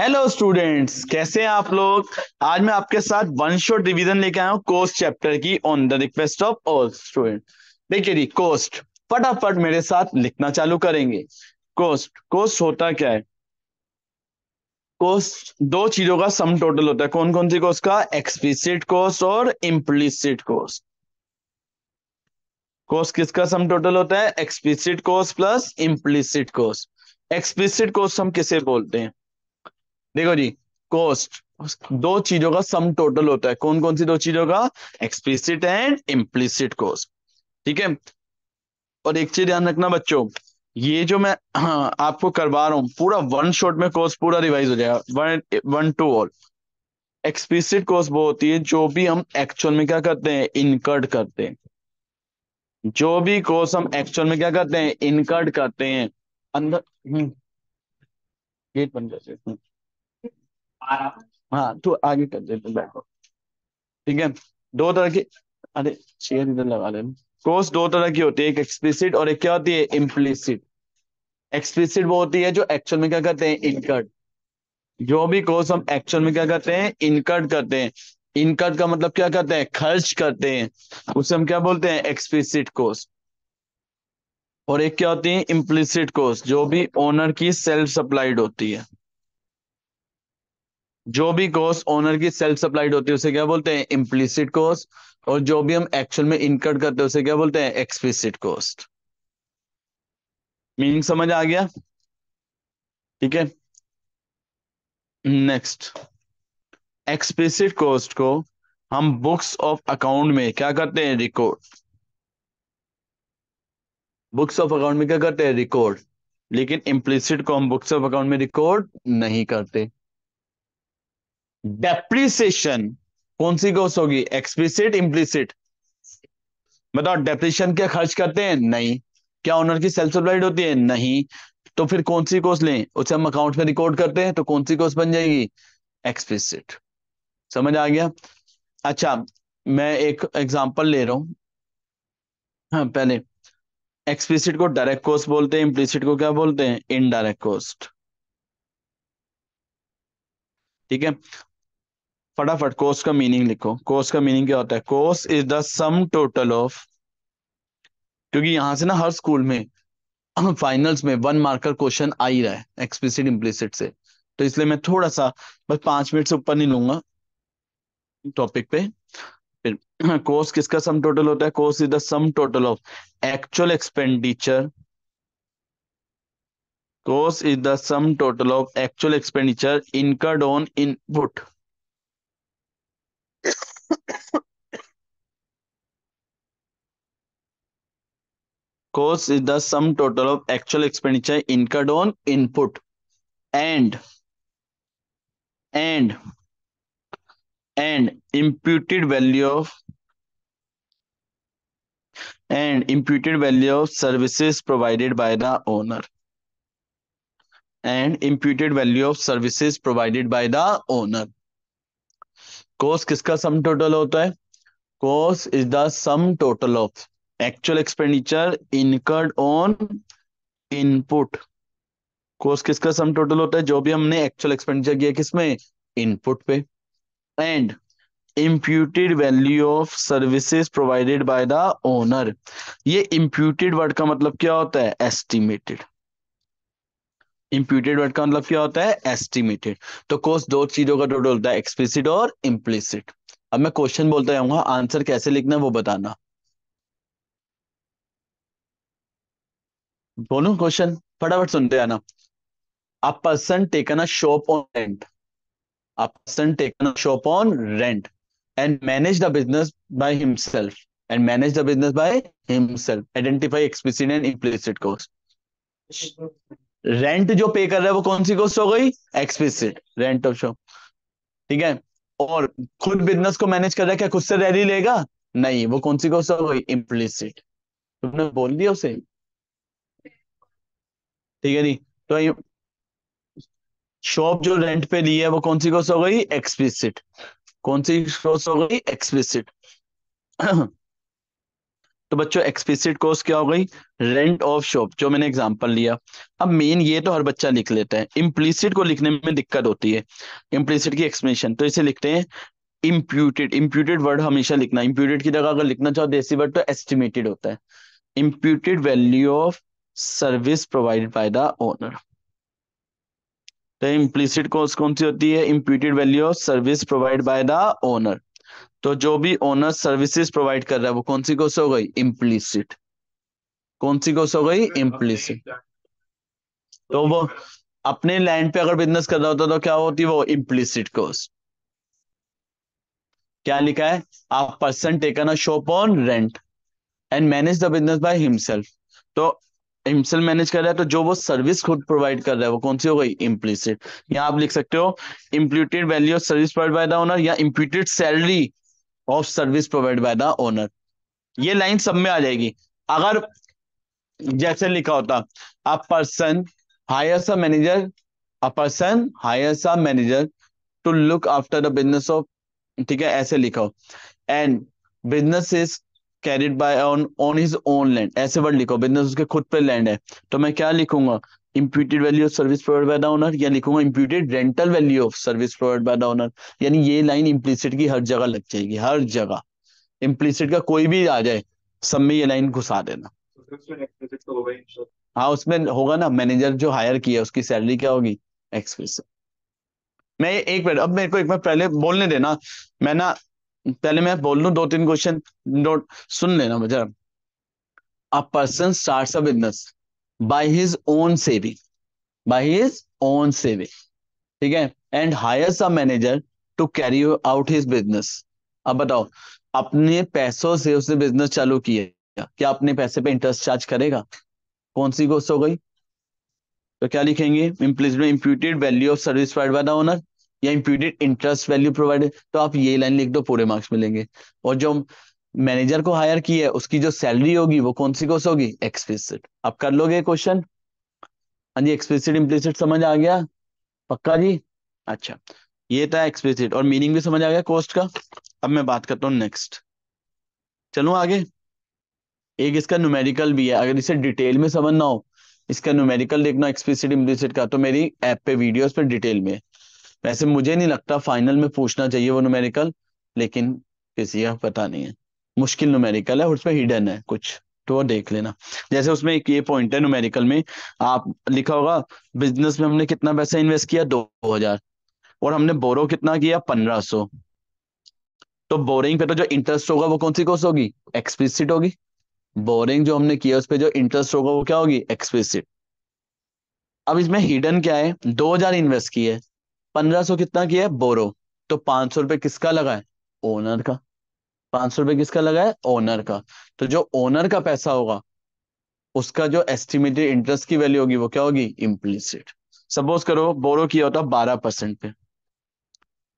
Hello students कैसे हैं आप लोग आज मैं आपके साथ वन शॉट रिवीजन लेके आया हूँ कोस्ट चैप्टर की on the request of all student देखिए जी कोस्ट फटाफट मेरे साथ लिखना चालू करेंगे कोस्ट कोस्ट होता क्या है कोस्ट दो चीजों का सम टोटल होता है कौन कौन सी कोस्ट का एक्सप्लिसिट कोस्ट और इम्प्लिसिट कोस्ट कोस्ट किसका सम टोटल होता है explicit cost plus implicit cost explicit cost हम किसे बोलते हैं देखो जी कोस्ट दो चीजों का सम टोटल होता है कौन कौन सी दो चीजों का एक्सप्लिसिट एंड इम्प्लिसिट कोस्ट ठीक है और एक चीज ध्यान रखना बच्चों ये जो मैं हाँ, आपको करवा रहा हूं पूरा वन शॉट में कोर्स पूरा रिवाइज हो जाएगा one one to all explicit course वो होती है जो भी हम एक्चुअल में क्या करते हैं इनकर्ड करते हैं जो भी कोर्स हम एक्चुअल में क्या करते हैं इनकर्ड करते हैं अंदर गेट हम्म। जाते हैं हाँ तो आगे कर देते बैकवर्ड ठीक है दो तरह की अरे चेयर इधर लगा ले कोर्स दो तरह की होती है एक एक्सप्लिसिट और एक क्या होती है इम्प्लिसिट एक्सप्लिसिट वो होती है जो एक्चुअल में क्या करते हैं इनकर्ड जो भी कोर्स हम एक्चुअल में क्या करते हैं इनकर्ड करते हैं इनकर्ड का मतलब क्या करते हैं खर्च करते हैं उसे हम क्या बोलते हैं एक्सप्लिसिट कोर्स और एक क्या होती है इम्प्लिसिट कोर्स जो भी ओनर की सेल्फ सप्लाइड होती है जो भी कॉस्ट ओनर की सेल्फ सप्लाइड होती है उसे क्या बोलते हैं इम्प्लिसिट कॉस्ट और जो भी हम एक्चुअल में इनकट करते हैं उसे क्या बोलते हैं एक्सप्लिसिट कॉस्ट मीनिंग समझ आ गया ठीक है नेक्स्ट एक्सप्लिसिट कॉस्ट को हम बुक्स ऑफ अकाउंट में क्या करते हैं रिकॉर्ड बुक्स ऑफ अकाउंट में क्या करते हैं रिकॉर्ड लेकिन इम्प्लिसिट को हम बुक्स ऑफ अकाउंट में रिकॉर्ड नहीं करते डेप्रिसिएशन कौन सी कोस होगी एक्सप्लिसिट इम्प्लिसिट बताओ डेप्रिसिएशन क्या खर्च करते हैं नहीं क्या ओनर की सेल्फ सप्लाइड होती है नहीं तो फिर कौन सी कोस लें उसे हम अकाउंट में रिकॉर्ड करते हैं तो कौन सी कोस्ट बन जाएगी एक्सप्लिसिट समझ आ गया अच्छा मैं एक एग्जांपल ले रहा हूं हाँ पहले एक्सप्लिसिट को डायरेक्ट कॉस्ट बोलते हैं इम्प्लिसिट को क्या बोलते हैं इनडायरेक्ट कोस्ट ठीक है फटाफट कोर्स का मीनिंग लिखो कोर्स का मीनिंग क्या होता है course is the sum total of क्योंकि यहां से ना हर स्कूल में फाइनल्स में वन मार्कर क्वेश्चन आ ही रहा है एक्सप्लिसिट इम्प्लिसिट से तो इसलिए मैं थोड़ा सा बस पांच मिनट से ऊपर नहीं लूंगा टॉपिक पे फिर कोर्स किसका सम टोटल होता है course is the sum total of actual expenditure course is the sum total of actual expenditure incurred on input Cost is the sum total of actual expenditure incurred on input and and and imputed value of and imputed value of services provided by the owner and imputed value of services provided by the owner cost किसका sum total होता है cost is the sum total of actual expenditure incurred on input cost किसका sum total होता है जो भी हमने actual expenditure किया किसमें इनपुट पे and imputed value of services provided by the owner ये इम्प्यूटेड वर्ड का मतलब क्या होता है एस्टिमेटेड इम्प्यूटेड वर्ड का मतलब क्या होता है एस्टिमेटेड तो कोर्स दो चीजों का टोटल होता है एक्सप्लिसिट और इम्प्लिसिट अब मैं क्वेश्चन बोलता जाऊंगा आंसर कैसे लिखना है वो बताना बोलू क्वेश्चन फटाफट सुनते आना a person taken a shop on rent a person taken a shop on rent and manage the business by himself and manage the business by himself identify explicit and implicit course rent जो पे कर रहा है वो कौन सी cost हो गई एक्सप्लिसिट रेंट ऑफ शॉप ठीक है और खुद बिजनेस को मैनेज कर रहा है क्या खुद से रैली लेगा नहीं वो कौन सी कॉस्ट हो गई इम्प्लिसिट तुमने बोल दिया उसे ठीक है जी तो शॉप जो रेंट पे ली है वो कौन सी कॉस्ट हो गई एक्सप्लिसिट कौन सी कॉस्ट हो गई एक्सप्लिसिट तो बच्चों एक्सप्लिसिट कॉस्ट क्या हो गई रेंट ऑफ शॉप जो मैंने एग्जांपल लिया अब मेन ये तो हर बच्चा लिख लेता है इम्प्लिसिट को लिखने में दिक्कत होती है इम्प्लिसिट की एक्सप्लेनेशन तो इसे लिखते हैं इम्प्यूटेड इम्प्यूटेड वर्ड हमेशा लिखना इम्प्यूटेड की जगह अगर लिखना चाहो देसी वर्ड तो एस्टिमेटेड होता है imputed value of service provided by the owner तो इम्प्लिसिट कॉस्ट कौन सी होती है imputed value of service provide by the owner तो जो भी ओनर सर्विसेज प्रोवाइड कर रहा है वो कौन सी कोर्स हो गई इम्प्लीसिट कौन सी कोर्स हो गई इम्प्लीसिट तो वो अपने लैंड पे अगर बिजनेस कर रहा होता तो क्या होती वो इम्प्लीसिट कोर्स क्या लिखा है आप person taken a shop on rent and manage the business by himself तो हिमसेल मैनेज कर रहा है तो जो वो सर्विस खुद प्रोवाइड कर रहा है वो कौन सी हो गई इम्प्लीसिट यहाँ आप लिख सकते हो imputed value of service provide by the owner या imputed salary of service provide by the owner ये लाइन सब में आ जाएगी अगर जैसे लिखा होता a person hires a manager a person hires a manager to look after the business of ठीक है ऐसे लिखा हो and business is carried by on on his own land ऐसे वर्ड लिखो बिजनेस उसके खुद पे लैंड है तो मैं क्या लिखूंगा imputed value of service provide by the owner या लिखूंगा imputed rental value of service provide by the owner यानी ये लाइन इम्प्लीसिट की हर जगह लग जाएगी हर जगह इम्प्लीसिट का कोई भी आ जाए सब में ये लाइन घुसा देना तो हाँ उसमें होगा ना मैनेजर जो हायर किया उसकी सैलरी क्या होगी एक्सप्रेस मैं एक मिनट अब मेरे को एक बार पहले बोलने देना मैं ना पहले मैं बोल लू दो तीन क्वेश्चन नोट सुन लेना मुझे a person start a business by his own saving by his own saving ठीक है and hires a manager to carry out his business अब बताओ अपने पैसों से उसने बिजनेस चालू किया क्या अपने पैसे पे इंटरेस्ट चार्ज करेगा कौन सी कोस्ट हो गई तो क्या लिखेंगे implement imputed value of service provide by the owner या इम्प्यूटेड इंटरेस्ट वैल्यू प्रोवाइडेड तो आप ये लाइन लिख दो पूरे मार्क्स मिलेंगे और जो मैनेजर को हायर किया है उसकी जो सैलरी होगी वो कौन सी कौन होगी एक्सप्लिसिट आप कर लोगे क्वेश्चन हाँ जी एक्सप्लिसिट इम्प्लिसिट समझ आ गया पक्का जी अच्छा ये था एक्सप्लिसिट और मीनिंग भी समझ आ गया कॉस्ट का अब मैं बात करता हूँ नेक्स्ट चलो आगे एक इसका न्यूमेरिकल भी है अगर इसे डिटेल में समझना हो इसका न्यूमेरिकल देखना एक्सप्लिसिट इम्प्लिसिट का तो मेरी ऐप पे वीडियोस पे डिटेल में वैसे मुझे नहीं लगता फाइनल में पूछना चाहिए वो नुमेरिकल लेकिन किसी का पता नहीं है मुश्किल नुमेरिकल है और उसमें हिडन है कुछ तो वो देख लेना जैसे उसमें एक ये पॉइंट है नुमेरिकल में आप लिखा होगा बिजनेस में हमने कितना पैसा इन्वेस्ट किया दो हजार और हमने बोरो कितना किया पंद्रह सो तो बोरिंग पे तो जो इंटरेस्ट होगा वो कौन सी कॉस्ट होगी एक्सप्लिसिट होगी बोरिंग जो हमने किया उस पर जो इंटरेस्ट होगा वो क्या होगी एक्सप्लिसिट अब इसमें हिडन क्या है दो हजार इन्वेस्ट किए पंद्रह सौ कितना किया है बोरो तो पांच सौ रुपए किसका लगा है ओनर का पांच सौ रुपए किसका लगा है ओनर का तो जो ओनर का पैसा होगा उसका जो एस्टिमेटेड इंटरेस्ट की वैल्यू होगी वो क्या होगी इम्प्लीसिड सपोज करो बोरो किया होता बारह परसेंट पे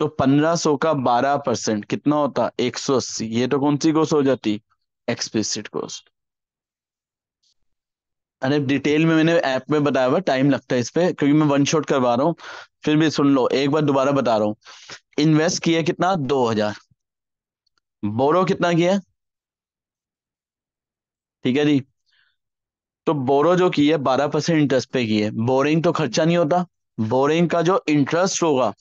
तो पंद्रह सौ का बारह परसेंट कितना होता एक सौ अस्सी ये तो कौन सी कोस्ट हो जाती एक्सप्लिसिट कोस्ट अरे डिटेल में मैंने ऐप में बताया हुआ टाइम लगता है इस पे क्योंकि मैं वन शॉट करवा रहा हूँ फिर भी सुन लो एक बार दोबारा बता रहा हूँ इन्वेस्ट किया कितना दो हजार बोरो कितना किया ठीक है जी तो बोरो जो की है बारह परसेंट इंटरेस्ट पे की है बोरिंग तो खर्चा नहीं होता बोरिंग का जो इंटरेस्ट होगा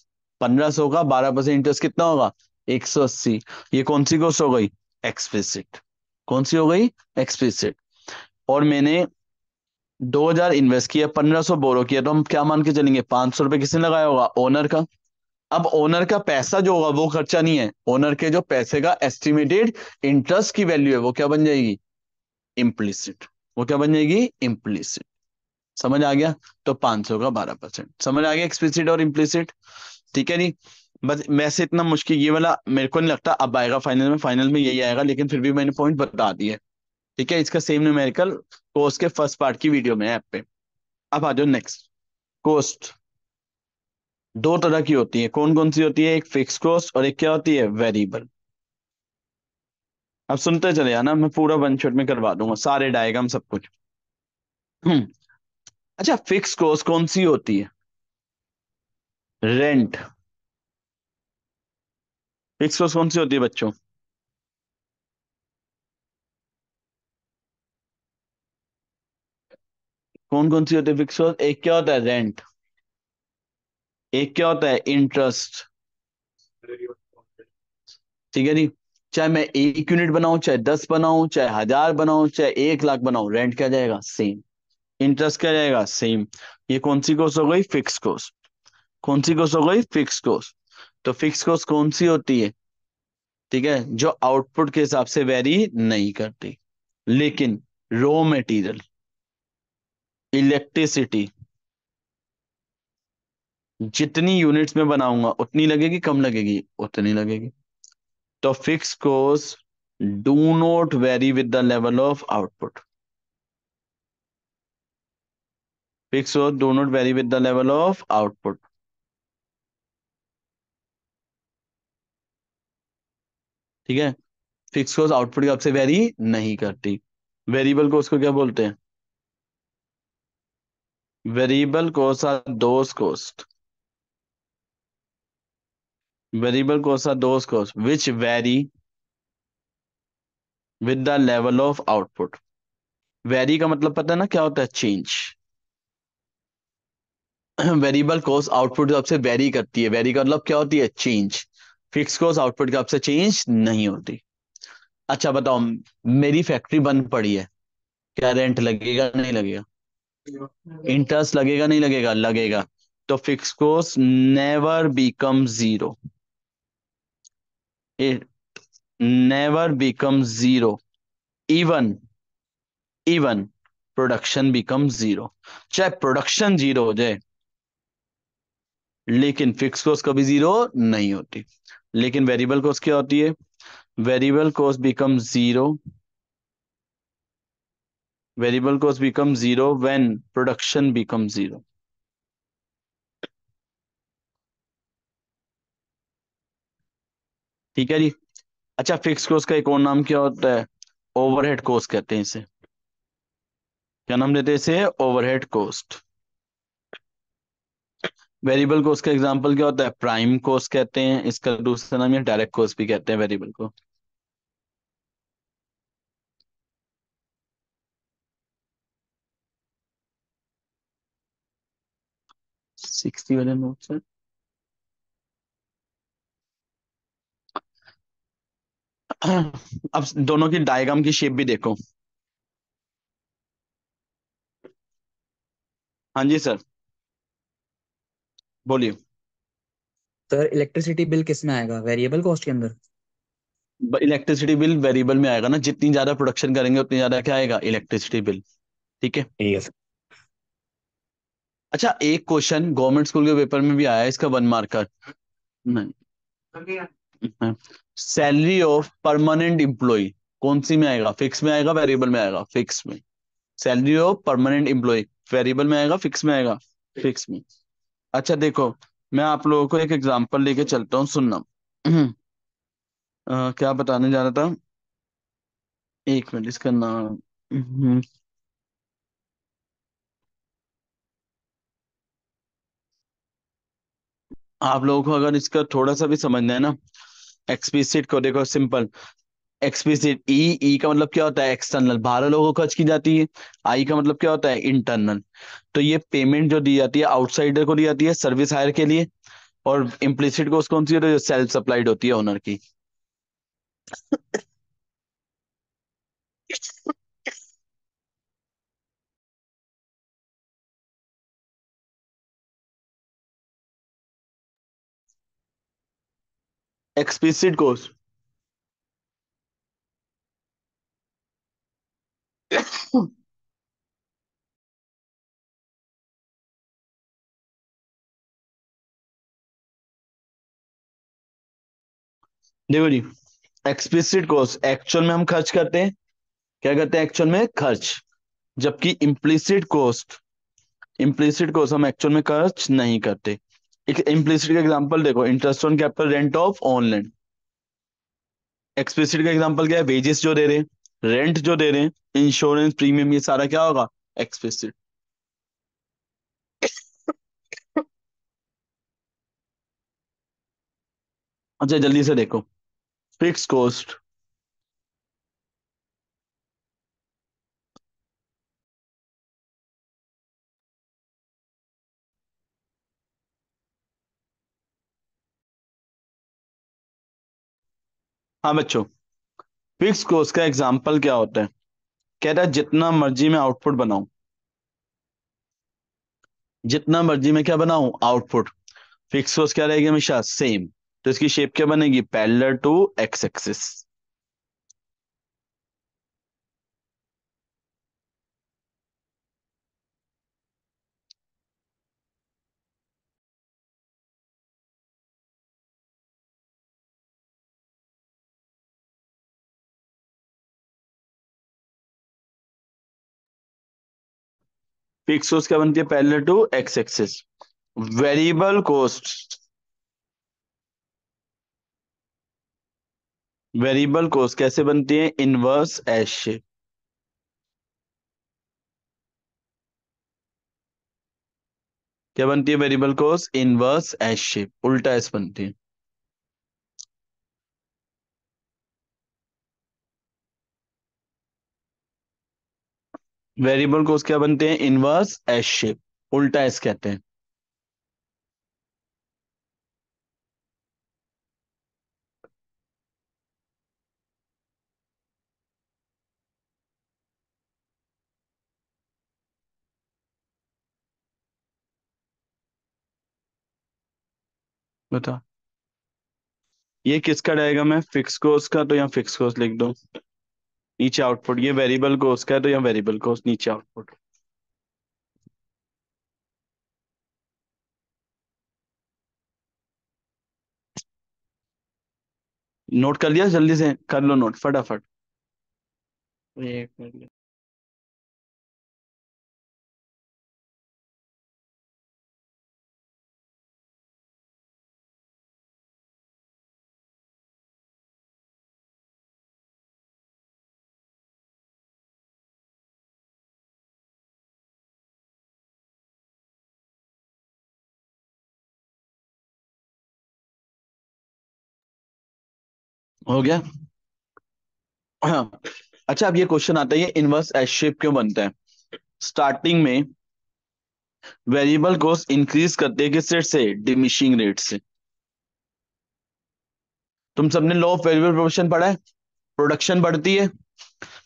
पंद्रह सौ का बारह परसेंट इंटरेस्ट कितना होगा एक सौ अस्सी ये कौन सी कोर्स हो गई एक्सप्लिसिट कौन सी हो गई एक्सप्लिसिट और मैंने दो हजार इन्वेस्ट किया पंद्रह सौ बोरो किया तो हम क्या मान के चलेंगे पांच सौ रुपए किसने लगाया होगा ओनर का अब ओनर का पैसा जो होगा वो खर्चा नहीं है ओनर के जो पैसे का एस्टिमेटेड इंटरेस्ट की वैल्यू है वो क्या बन जाएगी इम्प्लिसिट वो क्या बन जाएगी इम्प्लिसिट समझ आ गया तो पांच सौ का बारह परसेंट समझ आ गया एक्सप्लिसिट और इम्प्लिसिट ठीक है नहीं बस वैसे इतना मुश्किल ये वाला मेरे को नहीं लगता अब आएगा फाइनल में फाइनल में यही आएगा लेकिन फिर भी मैंने पॉइंट बता दिया ठीक है इसका सेम न्यूमेरिकल कोर्स के फर्स्ट पार्ट की वीडियो में ऐप पे अब आ जाओ नेक्स्ट कोस्ट दो तरह की होती है कौन कौन सी होती है एक फिक्स कोस्ट और एक क्या होती है वेरिएबल अब सुनते चले जाना मैं पूरा वन शॉट में करवा दूंगा सारे डायग्राम सब कुछ हम्म। अच्छा फिक्स कोस्ट कौन सी होती है रेंट फिक्स कोस्ट कौन सी होती है बच्चों कौन कौन सी होती है फिक्स कॉस्ट एक क्या होता है रेंट एक क्या होता है इंटरेस्ट ठीक है जी चाहे मैं एक यूनिट बनाऊं चाहे दस बनाऊं चाहे हजार बनाऊं चाहे एक लाख बनाऊं रेंट क्या जाएगा सेम इंटरेस्ट क्या जाएगा सेम ये कौन सी कोस्ट हो गई फिक्स कोस्ट कौन सी कोस्ट हो गई फिक्स कोस्ट तो फिक्स कोस्ट कौन सी होती है ठीक है जो आउटपुट के हिसाब से वेरी नहीं करती लेकिन रॉ मटेरियल इलेक्ट्रिसिटी जितनी यूनिट्स में बनाऊंगा उतनी लगेगी कम लगेगी उतनी लगेगी तो fix costs do not vary with the level of output fix costs do not vary with the level of output ठीक है फिक्स कोर्स आउटपुट कब से वेरी नहीं करती वेरिएबल को को क्या बोलते हैं variable costs are those cost variable costs are those cost which vary with the level of output vary का मतलब पता है ना क्या होता है चेंज वेरिएबल कोस आउटपुट आपसे वेरी करती है वेरी का मतलब क्या होती है चेंज फिक्स कोस आउटपुट का आपसे चेंज नहीं होती अच्छा बताओ मेरी फैक्ट्री बंद पड़ी है क्या रेंट लगेगा नहीं लगेगा इंटरेस्ट हम्म। लगेगा नहीं लगेगा लगेगा तो fix costs never become zero never become zero even even production become zero चाहे प्रोडक्शन जीरो हो जाए लेकिन फिक्स कोर्स कभी जीरो नहीं होती लेकिन वेरिएबल कोर्स क्या होती है variable costs become zero variable cost become zero when production become zero ठीक है जी अच्छा फिक्स कोस्ट का एक और नाम क्या होता है ओवरहेड कोस्ट कहते हैं इसे क्या नाम देते हैं इसे ओवरहेड कोस्ट वेरिएबल कोस्ट का एग्जांपल क्या होता है प्राइम कोस्ट कहते हैं इसका दूसरा नाम है डायरेक्ट कोर्स भी कहते हैं वेरिएबल को सिक्सटी वाले नोट सर अब दोनों की डायग्राम की शेप भी देखो हाँ जी सर बोलिए सर इलेक्ट्रिसिटी बिल किस में आएगा वेरिएबल कॉस्ट के अंदर इलेक्ट्रिसिटी बिल वेरिएबल में आएगा ना जितनी ज्यादा प्रोडक्शन करेंगे उतनी ज्यादा क्या आएगा इलेक्ट्रिसिटी बिल ठीक है ठीक है सर अच्छा एक क्वेश्चन गवर्नमेंट स्कूल के पेपर में भी आया है इसका वन मार्क का सैलरी ऑफ परमानेंट एम्प्लॉय कौन सी में आएगा फिक्स में आएगा वेरिएबल में आएगा फिक्स में salary of permanent employee variable में आएगा फिक्स में आएगा फिक्स में अच्छा देखो मैं आप लोगों को एक एग्जांपल लेके चलता हूँ सुनना क्या बताने जा रहा था एक मिनट इसका नाम हम्म। आप लोगों को अगर इसका थोड़ा सा भी समझना है ना एक्सपीसिट को देखो सिंपल एक्सपीसिट ई ई का मतलब क्या होता है एक्सटर्नल बारह लोगों को खर्च की जाती है आई का मतलब क्या होता है इंटरनल तो ये पेमेंट जो दी जाती है आउटसाइडर को दी जाती है सर्विस हायर के लिए और इम्प्लिसिट को कौन सी होती है सेल्फ सप्लाइड होती है ओनर की एक्सप्लिसिट कोर्स देखो जी एक्सप्लिसिट कोर्स एक्चुअल में हम खर्च करते हैं क्या करते हैं एक्चुअल में खर्च जबकि इम्प्लिसिट कोस्ट इम्प्लिसिट कोस्ट हम एक्चुअल में खर्च नहीं करते एक इम्प्लिसिट का एग्जांपल देखो interest on capital rent of on land explicit का एग्जांपल क्या है वेजेस जो दे रहे हैं रेंट जो दे रहे हैं इंश्योरेंस प्रीमियम ये सारा क्या होगा एक्सप्लिसिट अच्छा जल्दी से देखो फिक्स कॉस्ट हाँ बच्चों फिक्स कोर्स का एग्जाम्पल क्या होता है कह रहा है जितना मर्जी में आउटपुट बनाऊ जितना मर्जी में क्या बनाऊ आउटपुट फिक्स कोर्स क्या रहेगी हमेशा सेम तो इसकी शेप क्या बनेगी पैलर टू एक्स एक्सिस पिक्सोस क्या बनती है parallel to X axis variable cost variable cost कैसे बनती है इनवर्स एस शेप क्या बनती है variable cost inverse S shape उल्टा एस बनती है वेरिएबल को क्या बनते हैं इनवर्स एस शेप उल्टा एस कहते हैं बता ये किसका डायग्राम है फिक्स कोर्स का तो यहाँ फिक्स कोर्स लिख दो नीचे आउटपुट ये वेरिएबल को उसका है तो यहाँ वेरिएबल को नीचे आउटपुट नोट कर लिया जल्दी से कर लो नोट फटाफट एक मिनट हो गया अच्छा अब ये क्वेश्चन आता है ये इनवर्स एस शेप क्यों बनता है स्टार्टिंग में वेरिएबल कॉस्ट इंक्रीज करते हैं किस रेट से डिमिशिंग रेट से तुम सबने लॉ ऑफ वेरिएबल प्रोडक्शन पढ़ा है प्रोडक्शन बढ़ती है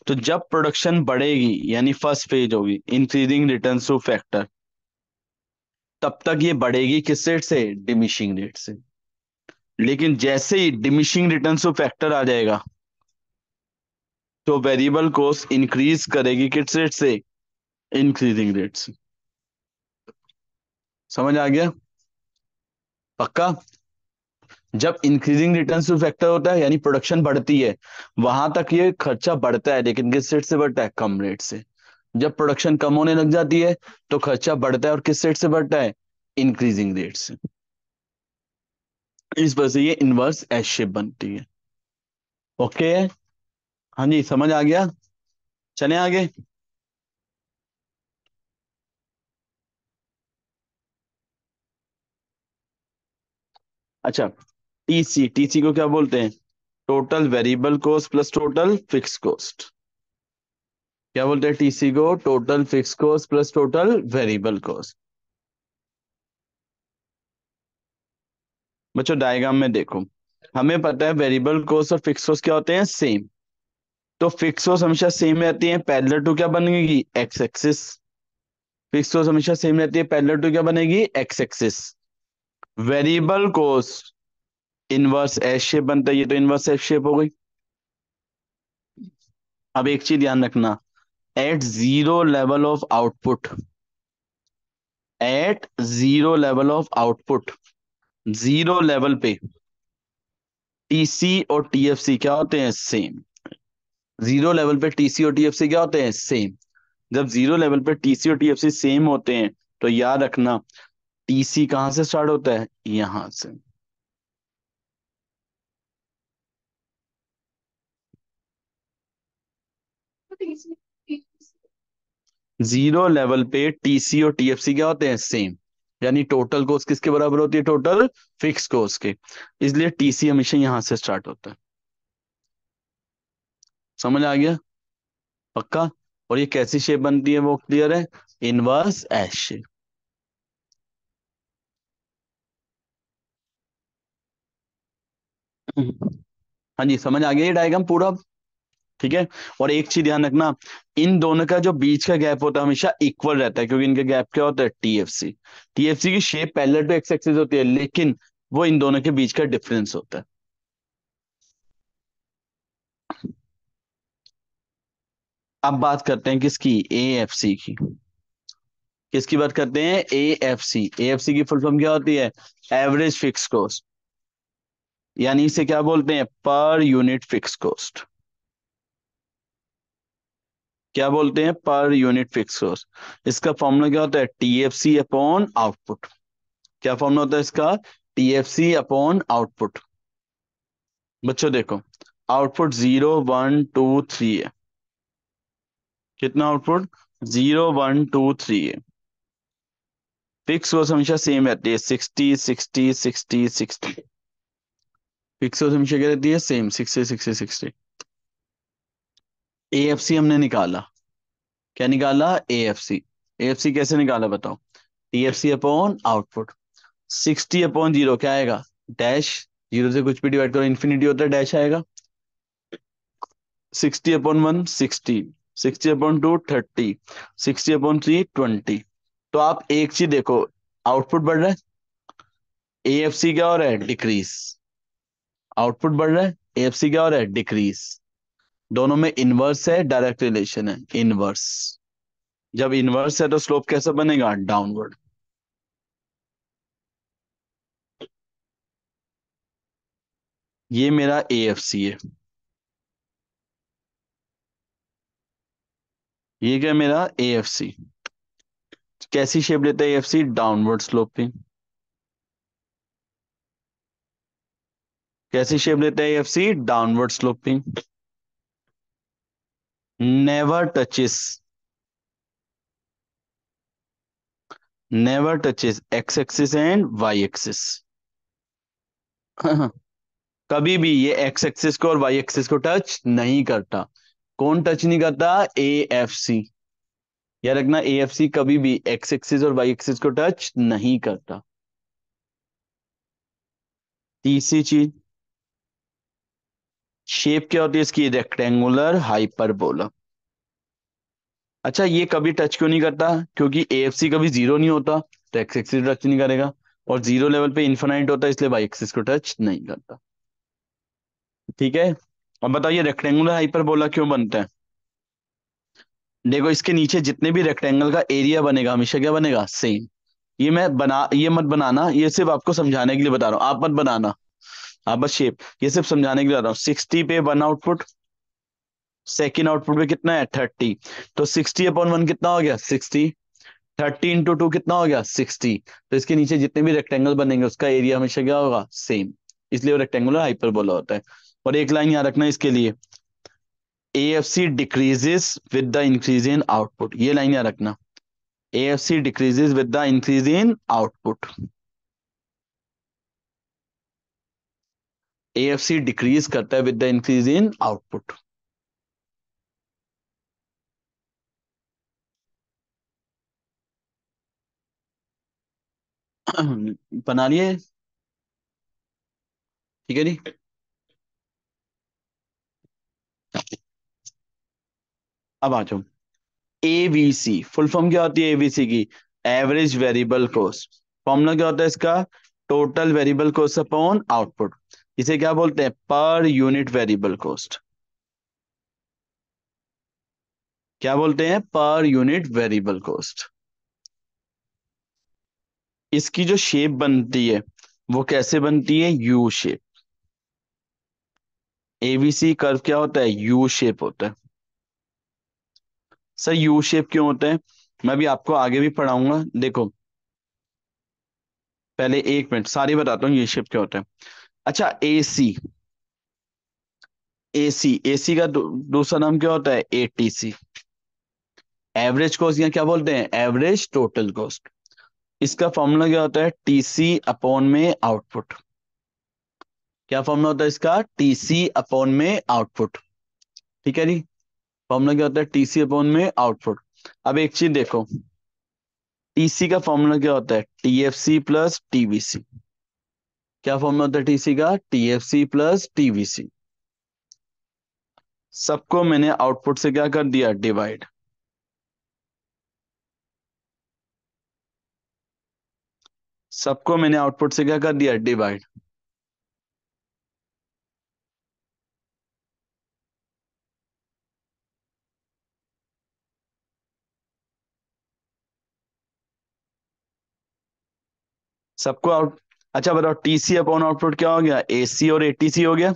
तो जब प्रोडक्शन बढ़ेगी यानी फर्स्ट फेज होगी इंक्रीजिंग रिटर्न टू फैक्टर तब तक ये बढ़ेगी किस रेट से डिमिशिंग रेट से लेकिन जैसे ही डिमिशिंग रिटर्न ऑफ फैक्टर आ जाएगा तो वेरिएबल कॉस्ट इंक्रीज करेगी किस रेट से इंक्रीजिंग रेट से समझ आ गया पक्का जब इंक्रीजिंग रिटर्न ऑफ फैक्टर होता है यानी प्रोडक्शन बढ़ती है वहां तक ये खर्चा बढ़ता है लेकिन किस रेट से बढ़ता है कम रेट से जब प्रोडक्शन कम होने लग जाती है तो खर्चा बढ़ता है और किस रेट से बढ़ता है इंक्रीजिंग रेट से इस वजह से ये इनवर्स एस शेप बनती है ओके हाँ जी समझ आ गया चले आगे अच्छा टीसी टीसी को क्या बोलते हैं total variable cost plus total fix cost क्या बोलते हैं टीसी को total fix cost plus total variable cost बच्चों डायग्राम में देखो हमें पता है वेरिएबल कोर्स और फिक्स कोस्ट क्या होते हैं सेम तो फिक्स कोस्ट हमेशा सेम रहती है पैदलर टू क्या बनेगी एक्स एक्सिस फिक्स कोस्ट हमेशा सेम रहती है पैदलर टू क्या बनेगी X axis variable costs inverse S shape बनता है ये तो इनवर्स एस शेप हो गई अब एक चीज ध्यान रखना at zero level of output at zero level of output zero level पे टीसी और टीएफसी क्या होते हैं सेम जीरो लेवल पे टीसी और टीएफसी क्या होते हैं सेम जब जीरो लेवल पे टीसी और टीएफसी सेम होते हैं तो याद रखना टीसी कहां से स्टार्ट होता है यहां से जीरो लेवल पे टीसी और टीएफसी क्या होते हैं सेम यानी टोटल कोर्स किसके बराबर होती है टोटल फिक्स कोर्स के इसलिए टीसी हमेशा यहां से स्टार्ट होता है समझ आ गया पक्का और ये कैसी शेप बनती है वो क्लियर है इनवर्स एस शेप हाँ जी समझ आ गया ये डायग्राम पूरा ठीक है और एक चीज ध्यान रखना इन दोनों का जो बीच का गैप होता है हमेशा इक्वल रहता है क्योंकि इनका गैप क्या होता है टीएफसी टीएफसी की शेप पहले टू एक्स एक्सिस होती है लेकिन वो इन दोनों के बीच का डिफरेंस होता है अब बात करते हैं किसकी ए एफ सी की किसकी बात करते हैं ए एफ सी ए एफ सी की फुल फॉर्म क्या होती है एवरेज फिक्स कॉस्ट यानी इसे क्या बोलते हैं पर यूनिट फिक्स कॉस्ट क्या बोलते हैं पर यूनिट फिक्स कॉस्ट इसका फॉर्मूला क्या होता है टीएफसी अपॉन आउटपुट क्या फॉर्मूला होता है इसका टीएफसी अपॉन आउटपुट बच्चों देखो output zero one two three है कितना output zero one two three है फिक्स वो हमेशा सेम रहती है sixty sixty sixty sixty fix cost हमेशा क्या रहती है same sixty sixty sixty AFC हमने निकाला क्या निकाला एएफसी एएफसी कैसे निकाला बताओ TFC upon output sixty upon zero क्या आएगा डैश जीरो से कुछ भी डिवाइड करो इन्फिनिटी होता है डैश आएगा sixty upon one sixty sixty upon two thirty sixty upon three twenty तो आप एक चीज देखो आउटपुट बढ़ रहा है ए एफ सी क्या हो रहा है डिक्रीज आउटपुट बढ़ रहा है ए एफ सी क्या हो रहा है डिक्रीज दोनों में इनवर्स है डायरेक्ट रिलेशन है इनवर्स जब इनवर्स है तो स्लोप कैसा बनेगा डाउनवर्ड ये मेरा ए एफ सी है ये क्या मेरा ए एफ सी कैसी शेप लेता है A F C downward sloping कैसी शेप लेता है A F C downward sloping never touches never touches X axis and Y axis कभी भी ये एक्स एक्सिस को और वाई एक्सिस को टच नहीं करता कौन टच नहीं करता ए एफ सी याद रखना ए एफ सी कभी भी एक्स एक्सिस और वाई एक्सिस को टच नहीं करता तीसरी चीज शेप क्या होती है इसकी रेक्टेंगुलर हाइपरबोला अच्छा ये कभी टच क्यों नहीं करता क्योंकि ए एफ सी कभी जीरो नहीं होता तो एक्स एक्सिस टच नहीं करेगा और जीरो लेवल पे इन्फाइनाइट होता है इसलिए वाई एक्सिस को टच नहीं करता ठीक है अब बताइए रेक्टेंगुलर हाइपरबोला क्यों बनता है देखो इसके नीचे जितने भी रेक्टेंगल का एरिया बनेगा हमेशा क्या बनेगा सेम ये मैं बना ये मत बनाना ये सिर्फ आपको समझाने के लिए बता रहा हूँ आप मत बनाना हाँ बस शेप ये सिर्फ समझाने के लिए आ रहा हूँ सिक्सटी पे वन आउटपुट सेकेंड आउटपुट पे कितना है थर्टी तो सिक्सटी अपॉन वन कितना हो गया सिक्सटी थर्टी इंटू टू कितना हो गया सिक्सटी तो इसके नीचे जितने भी रेक्टेंगल बनेंगे उसका एरिया हमेशा क्या होगा सेम इसलिए वो रेक्टेंगुलर हाइपरबोला होता है और एक लाइन यहाँ रखना इसके लिए A F C decreases with the increase in output ये लाइन यहाँ रखना A F C decreases with the increase in output AFC decrease करता है with the increase in output बना लिए ठीक है जी अब आ जाओ एवीसी फुल फॉर्म क्या होती है एवीसी की एवरेज वेरिएबल कॉस्ट फॉर्मूला क्या होता है इसका total variable cost upon output इसे क्या बोलते हैं पर यूनिट वेरिएबल कॉस्ट क्या बोलते हैं पर यूनिट वेरिएबल कॉस्ट इसकी जो शेप बनती है वो कैसे बनती है यू शेप एवीसी कर्व क्या होता है यू शेप होता है सर यू शेप क्यों होते हैं मैं भी आपको आगे भी पढ़ाऊंगा देखो पहले एक मिनट सारी बताता हूँ यू शेप क्यों होता है अच्छा एसी एसी एसी का दूसरा नाम क्या होता है एटीसी एवरेज कॉस्ट या क्या बोलते हैं एवरेज टोटल कॉस्ट इसका फॉर्मूला क्या होता है टीसी अपॉन में आउटपुट क्या फॉर्मूला होता है इसका टीसी अपॉन में आउटपुट ठीक है जी फॉर्मूला क्या होता है टीसी अपॉन में आउटपुट अब एक चीज देखो टीसी का फॉर्मूला क्या होता है टीएफसी प्लस टीबीसी क्या फॉर्मूला होता है टीसी का टीएफसी प्लस टीवीसी सबको मैंने आउटपुट से क्या कर दिया डिवाइड सबको मैंने आउटपुट से क्या कर दिया डिवाइड सबको आउट अच्छा बताओ टीसी अपॉन आउटपुट क्या हो गया एसी और एटीसी हो गया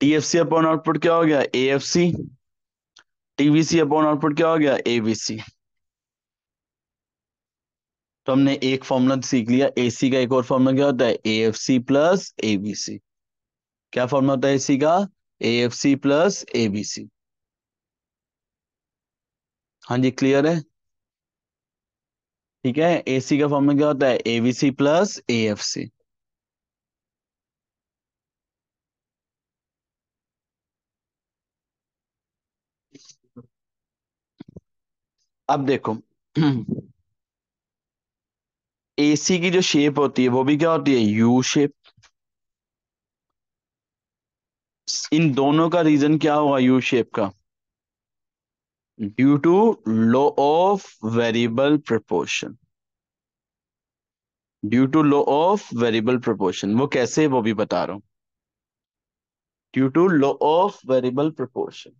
टीएफसी अपॉन आउटपुट क्या हो गया एएफसी टीवीसी अपॉन आउटपुट क्या हो गया एबीसी तो हमने एक फॉर्मूला सीख लिया एसी का एक और फॉर्मूला क्या होता है एएफसी प्लस एबीसी क्या फॉर्मूला होता है एसी का एएफसी प्लस एबीसी हाँ जी क्लियर है ठीक है एसी का फॉर्मूला क्या होता है AVC plus A F C अब देखो एसी की जो शेप होती है वो भी क्या होती है यू शेप इन दोनों का रीजन क्या होगा यू शेप का Hmm. due to law of variable proportion due to law of variable proportion वो कैसे वो भी बता रहा हूं due to law of variable proportion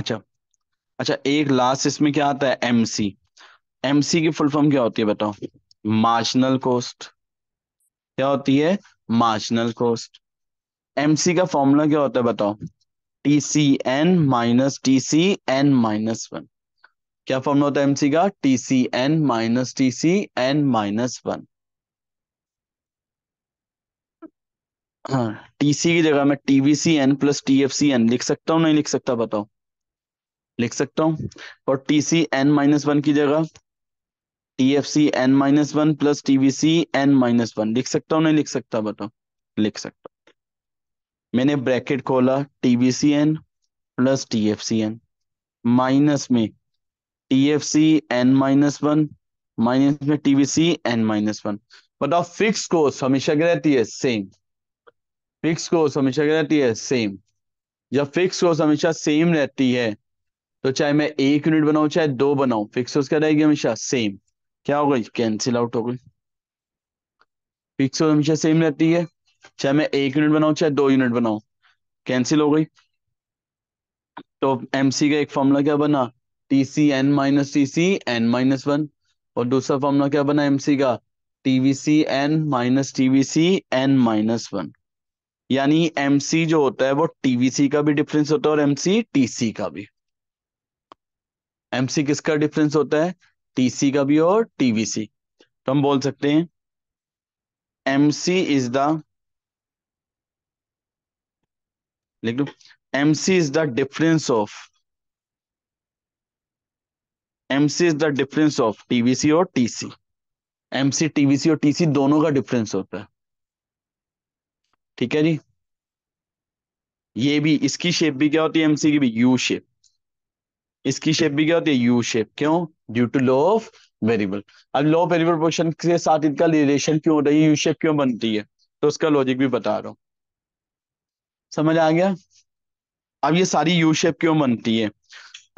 अच्छा अच्छा एक लास्ट इसमें क्या आता है एमसी एमसी की फुल फॉर्म क्या होती है बताओ मार्जिनल कॉस्ट क्या होती है मार्जिनल कॉस्ट एमसी का फॉर्मूला क्या होता है बताओ T C N minus T C N minus one क्या फॉर्मूला होता है एमसी का T C N minus T C N minus one हाँ टीसी की जगह मैं TVC N plus T F C N लिख सकता हूँ नहीं लिख सकता बताओ लिख सकता हूँ और टीसी एन माइनस वन की जगह T F C N minus one plus TVC N minus one लिख सकता हूँ नहीं लिख सकता बताओ लिख सकता मैंने ब्रैकेट खोला TVC N plus T F C N minus में T F C N minus one minus में टीवीसी एन माइनस वन बताओ फिक्स कोर्स हमेशा की रहती है सेम फिक्स कोर्स हमेशा की रहती है सेम जब फिक्स कोर्स हमेशा सेम रहती है तो चाहे मैं एक यूनिट बनाऊ चाहे दो बनाऊ फिक्स कोर्स क्या रहेगी हमेशा सेम क्या हो गई कैंसिल आउट हो गई पिक्सल हमेशा सेम रहती है चाहे मैं एक यूनिट बनाऊ चाहे दो यूनिट बनाऊ कैंसिल हो गई तो एमसी का एक फॉर्मूला क्या बना T C N minus T C N minus one और दूसरा फॉर्मूला क्या बना एमसी का TVC N minus TVC N minus one यानी एमसी जो होता है वो टीवीसी का भी डिफरेंस होता है और एमसी टीसी का भी एमसी किसका डिफरेंस होता है टीसी का भी और टीवीसी तो हम बोल सकते हैं एमसी इज द लिख लो MC is the difference of MC is the difference of TVC और टीसी एमसी टीवीसी और टीसी दोनों का डिफरेंस होता है ठीक है जी ये भी इसकी शेप भी क्या होती है एमसी की भी यू शेप इसकी शेप भी क्या होती है यू शेप क्यों due to law of variable अब लॉ ऑफ वेरिएबल पोर्शन के साथ इनका रिलेशन क्यों हो रही है यू शेप क्यों बनती है तो उसका लॉजिक भी बता रहा हूं समझ आ गया अब ये सारी यू शेप क्यों बनती है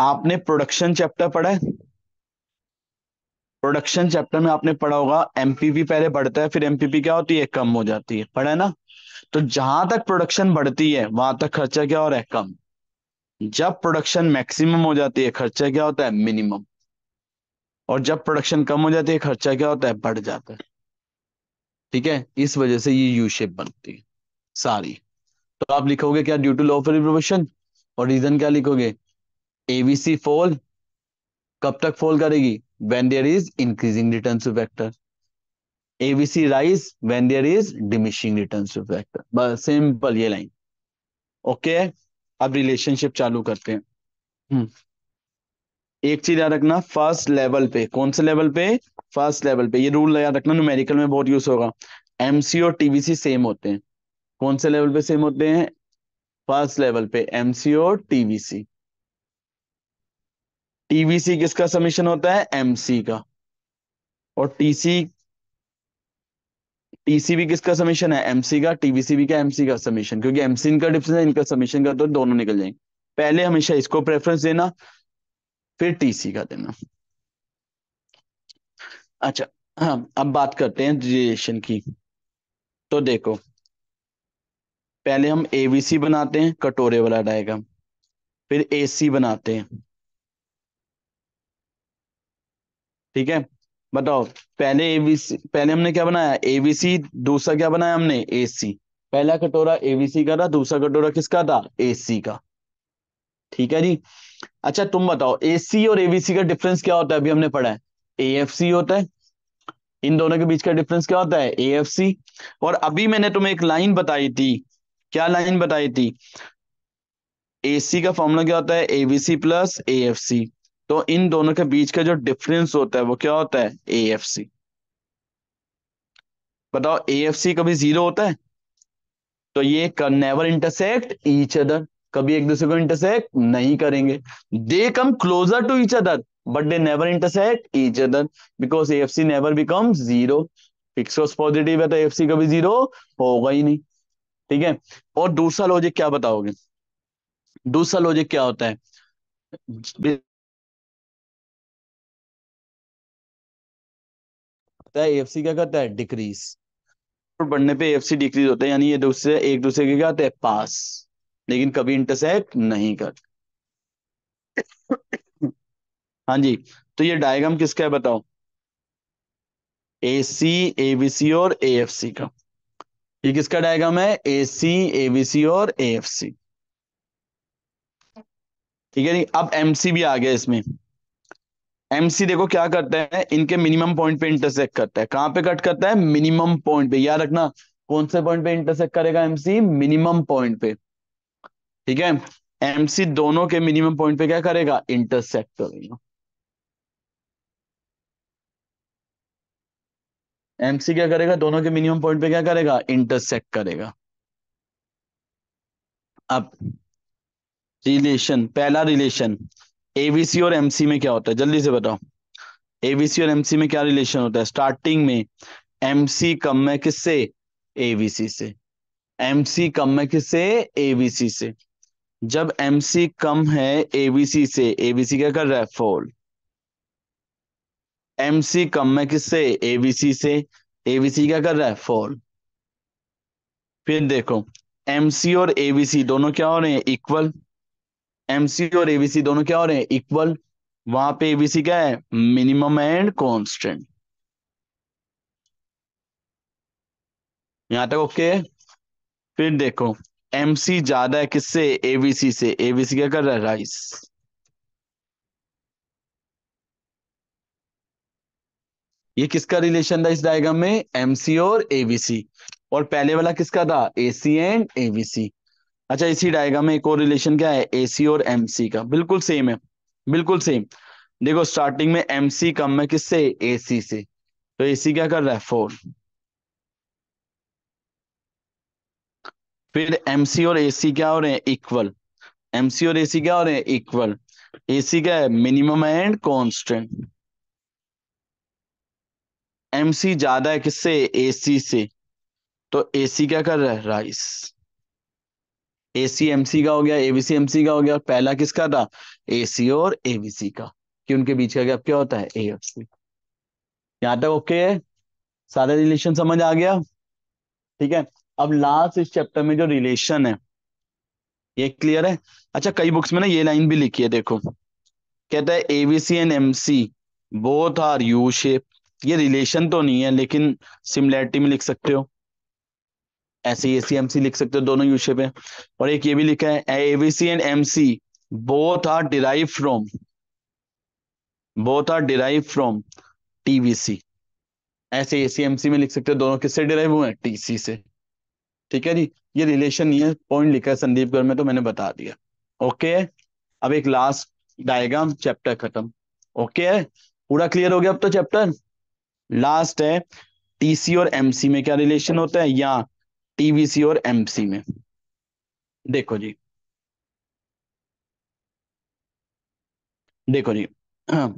आपने प्रोडक्शन चैप्टर पढ़ा है प्रोडक्शन चैप्टर में आपने पढ़ा होगा एमपीपी पहले बढ़ता है फिर एमपीपी क्या होती है कम हो जाती है पढ़ा है ना तो जहां तक प्रोडक्शन बढ़ती है वहां तक खर्चा क्या हो रहा है कम जब प्रोडक्शन मैक्सिमम हो जाती है खर्चा क्या होता है मिनिमम और जब प्रोडक्शन कम हो जाती है खर्चा क्या होता है बढ़ जाता है ठीक है इस वजह से ये यू शेप बनती है सारी तो आप लिखोगे क्या ड्यू टू लॉ ऑफ और रीजन क्या लिखोगे एवीसी फॉल कब तक फॉल करेगी when there is increasing return to factor AVC rise when there is diminishing return to factor बस सिंपल ये लाइन ओके okay? अब रिलेशनशिप चालू करते हैं हम्म। एक चीज याद रखना फर्स्ट लेवल पे कौन से लेवल पे फर्स्ट लेवल पे ये रूल याद रखना न्यूमेरिकल में बहुत यूज होगा एमसी और टीबीसी सेम होते हैं कौन से लेवल पे सेम होते हैं फर्स्ट लेवल पे एमसी और टीबीसी टीवीसी किसका समीशन होता है एमसी का और टीसी टीसीबी e किसका समीशन है एमसी का टीबीसीबी का एमसी का समीशन क्योंकि एमसी इनका डिफरेंस है इनका समीशन का तो दोनों निकल जाएंगे पहले हमेशा इसको प्रेफरेंस देना फिर टीसी का देना अच्छा हाँ अब बात करते हैं रिलेशन की तो देखो पहले हम एबीसी बनाते हैं कटोरे वाला डायग्राम फिर एसी बनाते हैं ठीक है बताओ पहले एबीसी पहले हमने क्या बनाया एबीसी दूसरा क्या बनाया हमने एसी पहला कटोरा एबीसी का था दूसरा कटोरा किसका था एसी का ठीक है जी अच्छा तुम बताओ एसी और एबीसी का डिफरेंस क्या होता है अभी हमने पढ़ा है एएफसी होता है इन दोनों के बीच का डिफरेंस क्या होता है एएफसी और अभी मैंने तुम्हें एक लाइन बताई थी क्या लाइन बताई थी एसी का फॉर्मूला क्या होता है एबीसी प्लस एएफसी तो इन दोनों के बीच का जो डिफरेंस होता है वो क्या होता है ए एफ सी बताओ ए एफ सी कभी जीरो होता है तो ये नेवर इंटरसेक्ट ईच अदर कभी एक दूसरे को इंटरसेक्ट नहीं करेंगे they come closer to each other but they never intersect each other because A F C never become zero fix positive है तो एफ सी कभी जीरो होगा ही नहीं ठीक है और दूसरा लॉजिक क्या बताओगे दूसरा लॉजिक क्या होता है लगता है एफसी क्या करता है डिक्रीज बढ़ने पे एफसी डिक्रीज होता है यानी ये दूसरे एक दूसरे के क्या होते हैं पास लेकिन कभी इंटरसेक्ट नहीं कर हाँ जी तो ये डायग्राम किसका है बताओ ए सी एबीसी और ए एफ सी का ये किसका डायग्राम है ए सी एबीसी और ए एफ सी ठीक है नहीं अब एमसी भी आ गया इसमें एमसी देखो क्या करता है इनके मिनिमम पॉइंट पे इंटरसेक्ट करता है कहां पे कट करता है मिनिमम पॉइंट पे याद रखना कौन से पॉइंट पे इंटरसेक्ट करेगा एमसी मिनिमम पॉइंट पे ठीक है एमसी दोनों के मिनिमम पॉइंट पे क्या करेगा इंटरसेक्ट करेगा एमसी क्या करेगा दोनों के मिनिमम पॉइंट पे क्या करेगा इंटरसेक्ट करेगा अब रिलेशन पहला रिलेशन एबीसी और एमसी में क्या होता है जल्दी से बताओ एबीसी और एमसी में क्या रिलेशन होता है स्टार्टिंग में एमसी कम है किससे एबीसी से एमसी कम है किससे एबीसी से जब एमसी कम है एबीसी से एबीसी क्या कर रहा है फोल एमसी कम है किससे एबीसी से एबीसी क्या कर रहा है फोल फिर देखो एमसी और एबीसी दोनों क्या हो रहे हैं इक्वल एमसी और एबीसी दोनों क्या हो रहे हैं इक्वल वहां पे एबीसी क्या है मिनिमम एंड कांस्टेंट यहां तक ओके फिर देखो एमसी ज्यादा है किससे एबीसी से एबीसी क्या कर रहा है राइस ये किसका रिलेशन था इस डायग्राम में एमसी और एबीसी और पहले वाला किसका था एसी एंड एबीसी अच्छा इसी डायग्राम में एक और रिलेशन क्या है एसी और एमसी का बिल्कुल सेम है बिल्कुल सेम देखो स्टार्टिंग में एमसी कम है किससे एसी से तो एसी क्या कर रहा है फोर फिर एमसी और एसी क्या हो रहे हैं इक्वल एमसी और एसी क्या हो रहे हैं इक्वल एसी क्या है मिनिमम एंड एम एमसी ज्यादा है किससे एसी से तो एसी क्या कर रहा है राइस एसीएमसी का हो गया एबीसी का हो गया और पहला किसका था ए और एबीसी का कि उनके बीच का गैप क्या होता है ए और सी यहाँ तक ओके है सारे रिलेशन समझ आ गया ठीक है अब लास्ट इस चैप्टर में जो रिलेशन है ये क्लियर है अच्छा कई बुक्स में ना ये लाइन भी लिखी है देखो कहता है AVC and MC both are U shape ये रिलेशन तो नहीं है लेकिन सिमिलैरिटी में लिख सकते हो ऐसे ए सी एम सी लिख सकते हो दोनों यूशे पे और एक ये भी लिखा है A B C and M C both are derive from both are derive from TVC ऐसे ए सी एम सी में लिख सकते हो दोनों किससे डिराइव हुए हैं टीसी से ठीक है जी ये रिलेशन नहीं है पॉइंट लिखा है संदीप गढ़ में तो मैंने बता दिया ओके अब एक लास्ट डायग्राम चैप्टर खत्म ओके है पूरा क्लियर हो गया अब तो चैप्टर लास्ट है टीसी और एमसी में क्या रिलेशन होता है यहाँ टीबीसी और एमसी में देखो जी देखो जी हाँ,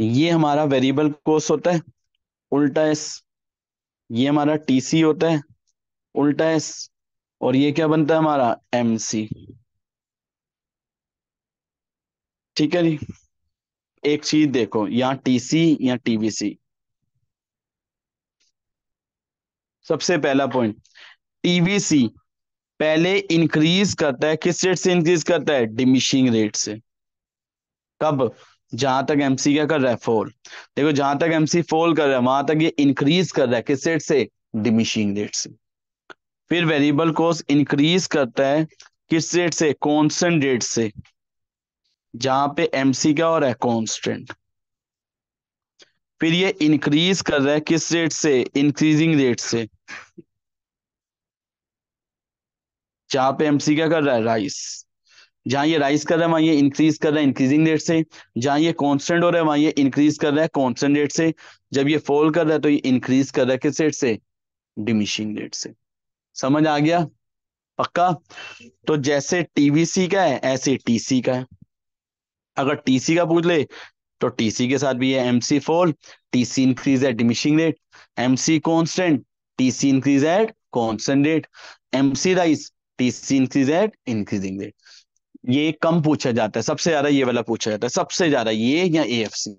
ये हमारा वेरिएबल कोर्स होता है उल्टा एस ये हमारा टीसी होता है उल्टा एस और ये क्या बनता है हमारा एमसी ठीक है जी एक चीज देखो या टीसी या टीवीसी सबसे पहला पॉइंट टीवीसी e पहले इंक्रीज करता है किस रेट से इंक्रीज करता है डिमिशिंग रेट से कब जहां तक एमसी क्या कर रहा है फॉल देखो जहां तक एमसी फॉल कर रहा है वहां तक ये इंक्रीज कर रहा है किस रेट से डिमिशिंग रेट से फिर वेरिएबल कोस इंक्रीज करता है किस रेट से कॉन्स्टेंट रेट से जहां पे एमसी क्या हो रहा है कॉन्स्टेंट फिर ये इंक्रीज कर रहा है किस रेट से इंक्रीजिंग रेट से जहां पे एम क्या कर रहा है राइस जहां ये राइस कर रहा है वहां ये इंक्रीज कर रहा है इंक्रीजिंग रेट से जहां ये कॉन्स्टेंट हो रहा है वहां ये इंक्रीज कर रहा है कॉन्स्टेंट रेट से जब ये फॉल कर रहा है तो ये इंक्रीज कर रहा है किस रेट से डिमिशिंग रेट से समझ आ गया पक्का तो जैसे टीवीसी का है ऐसे टीसी का है अगर टीसी का पूछ ले तो टीसी के साथ भी है MC fall TC increase at diminishing rate MC constant TC increase at constant rate MC rise TC increase at increasing rate ये कम पूछा जाता है सबसे ज्यादा ये वाला पूछा जाता है सबसे ज्यादा ये या ए एफ सी